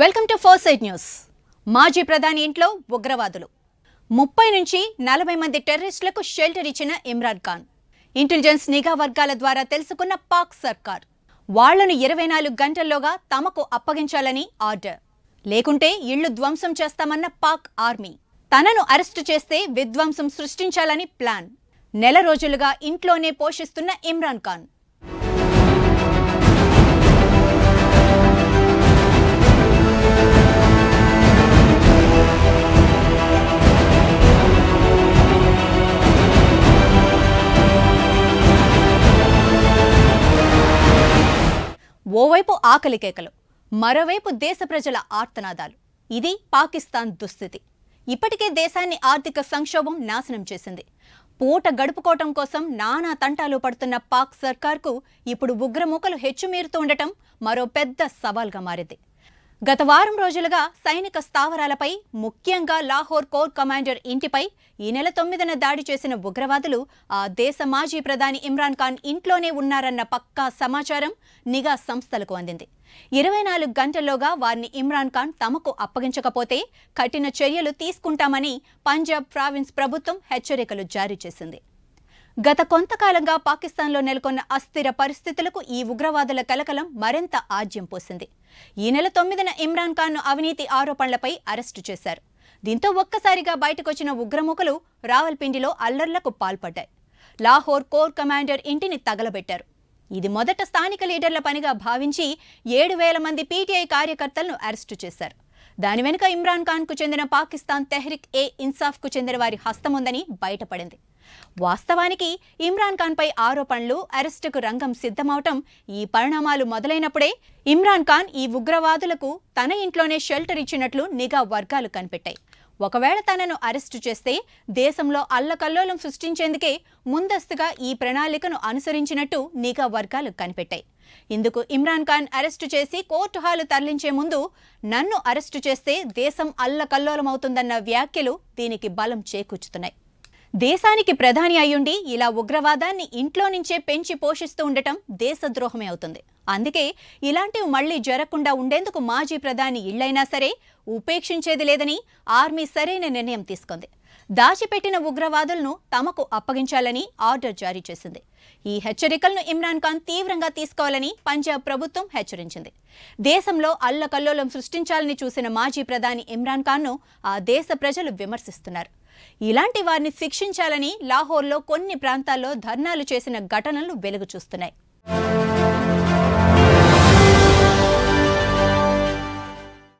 welcome to four side news మాజీ ప్రధాని ఇంట్లో ఉగ్రవాదులు ముప్పై నుంచి నలభై మంది టెర్రరిస్టులకు షెల్టర్ ఇచ్చిన ఇమ్రాన్ ఖాన్ ఇంటెలిజెన్స్ నిఘా వర్గాల ద్వారా తెలుసుకున్న పాక్ సర్కార్ వాళ్లను ఇరవై నాలుగు గంటల్లోగా తమకు అప్పగించాలని ఆర్డర్ లేకుంటే ఇళ్లు ధ్వంసం చేస్తామన్న పాక్ ఆర్మీ తనను అరెస్టు చేస్తే విధ్వంసం సృష్టించాలని ప్లాన్ నెల రోజులుగా ఇంట్లోనే పోషిస్తున్న ఇమ్రాన్ ఖాన్ ఓవైపు ఆకలికేకలు మరోవైపు దేశ ప్రజల ఆర్తనాదాలు ఇది పాకిస్తాన్ దుస్థితి ఇప్పటికే దేశాన్ని ఆర్థిక సంక్షోభం నాశనం చేసింది పూట గడుపుకోవటం కోసం నానా తంటాలు పడుతున్న పాక్ సర్కార్కు ఇప్పుడు ఉగ్రమూకలు హెచ్చుమీరుతూ ఉండటం మరో పెద్ద సవాల్గా మారింది గత వారం రోజులుగా సైనిక స్థావరాలపై ముఖ్యంగా లాహోర్ కోర్ కమాండర్ ఇంటిపై ఈ నెల తొమ్మిదిన దాడి చేసిన ఉగ్రవాదులు ఆ దేశ మాజీ ప్రధాని ఇమ్రాన్ ఖాన్ ఇంట్లోనే ఉన్నారన్న పక్కా సమాచారం నిఘా సంస్థలకు అందింది ఇరవై నాలుగు గంటల్లోగా వారిని ఇమ్రాన్ ఖాన్ తమకు అప్పగించకపోతే కఠిన చర్యలు తీసుకుంటామని పంజాబ్ ప్రావిన్స్ ప్రభుత్వం హెచ్చరికలు జారీ చేసింది గత కొంతకాలంగా పాకిస్తాన్లో నెలకొన్న అస్థిర పరిస్థితులకు ఈ ఉగ్రవాదుల కలకలం మరింత ఆజ్యం పోసింది ఈ నెల తొమ్మిదిన ఇమ్రాన్ ఖాన్ను అవినీతి ఆరోపణలపై అరెస్టు చేశారు దీంతో ఒక్కసారిగా బయటకొచ్చిన ఉగ్రముఖలు రావల్పిండిలో అల్లర్లకు పాల్పడ్డాయి లాహోర్ కోర్ కమాండర్ ఇంటిని తగలబెట్టారు ఇది మొదట స్థానిక లీడర్ల పనిగా భావించి ఏడు వేల మంది పీటీఐ కార్యకర్తలను అరెస్టు చేశారు దాని వెనుక ఇమ్రాన్ ఖాన్కు చెందిన పాకిస్తాన్ తెహ్రిక్ ఏ ఇన్సాఫ్కు చెందిన వారి హస్తముందని బయటపడింది వాస్తవానికి ఇమ్రాన్ ఖాన్ పై ఆరోపణలు అరెస్టుకు రంగం సిద్ధమవటం ఈ పరిణామాలు మొదలైనప్పుడే ఇమ్రాన్ ఖాన్ ఈ ఉగ్రవాదులకు తన ఇంట్లోనే షెల్టర్ ఇచ్చినట్లు నిఘా వర్గాలు కనిపెట్టాయి ఒకవేళ తనను అరెస్టు చేస్తే దేశంలో అల్లకల్లోలం సృష్టించేందుకే ముందస్తుగా ఈ ప్రణాళికను అనుసరించినట్టు నిఘా వర్గాలు కనిపెట్టాయి ఇందుకు ఇమ్రాన్ ఖాన్ అరెస్టు చేసి కోర్టు హాలు తరలించే ముందు నన్ను అరెస్టు చేస్తే దేశం అల్లకల్లోలమవుతుందన్న వ్యాఖ్యలు దీనికి బలం చేకూర్చుతున్నాయి దేశానికి ప్రధాని అయ్యుండి ఇలా ఉగ్రవాదాన్ని ఇంట్లో నుంచే పెంచి పోషిస్తూ ఉండటం దేశద్రోహమే అవుతుంది అందుకే ఇలాంటివి మళ్లీ జరగకుండా ఉండేందుకు మాజీ ప్రధాని ఇళ్లైనా సరే ఉపేక్షించేది లేదని ఆర్మీ సరైన నిర్ణయం తీసుకుంది దాచిపెట్టిన ఉగ్రవాదులను తమకు అప్పగించాలని ఆర్డర్ జారీ చేసింది ఈ హెచ్చరికలను ఇమ్రాన్ ఖాన్ తీవ్రంగా తీసుకోవాలని పంజాబ్ ప్రభుత్వం హెచ్చరించింది దేశంలో అల్లకల్లోలం సృష్టించాలని చూసిన మాజీ ప్రధాని ఇమ్రాన్ ఖాన్ ను ఆ దేశ ప్రజలు విమర్శిస్తున్నారు ఇలాంటి వారిని శిక్షించాలని లాహోర్లో కొన్ని ప్రాంతాల్లో ధర్నాలు చేసిన ఘటనలు వెలుగు చూస్తున్నాయి